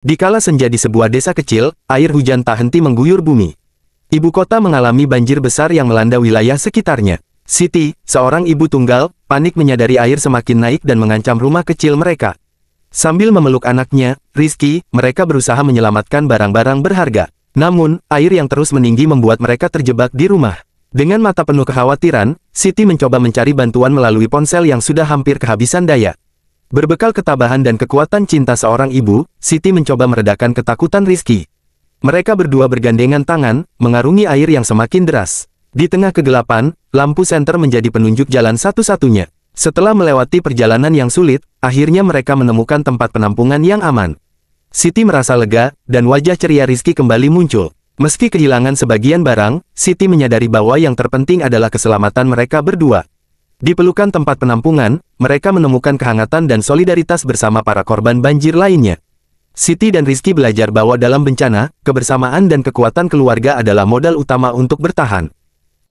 Dikala senja di sebuah desa kecil, air hujan tak henti mengguyur bumi. Ibu kota mengalami banjir besar yang melanda wilayah sekitarnya. Siti, seorang ibu tunggal, panik menyadari air semakin naik dan mengancam rumah kecil mereka. Sambil memeluk anaknya, Rizky, mereka berusaha menyelamatkan barang-barang berharga. Namun, air yang terus meninggi membuat mereka terjebak di rumah. Dengan mata penuh kekhawatiran, Siti mencoba mencari bantuan melalui ponsel yang sudah hampir kehabisan daya. Berbekal ketabahan dan kekuatan cinta seorang ibu, Siti mencoba meredakan ketakutan Rizky. Mereka berdua bergandengan tangan, mengarungi air yang semakin deras. Di tengah kegelapan, lampu senter menjadi penunjuk jalan satu-satunya. Setelah melewati perjalanan yang sulit, akhirnya mereka menemukan tempat penampungan yang aman. Siti merasa lega, dan wajah ceria Rizky kembali muncul. Meski kehilangan sebagian barang, Siti menyadari bahwa yang terpenting adalah keselamatan mereka berdua. Di pelukan tempat penampungan, mereka menemukan kehangatan dan solidaritas bersama para korban banjir lainnya. Siti dan Rizky belajar bahwa dalam bencana, kebersamaan dan kekuatan keluarga adalah modal utama untuk bertahan.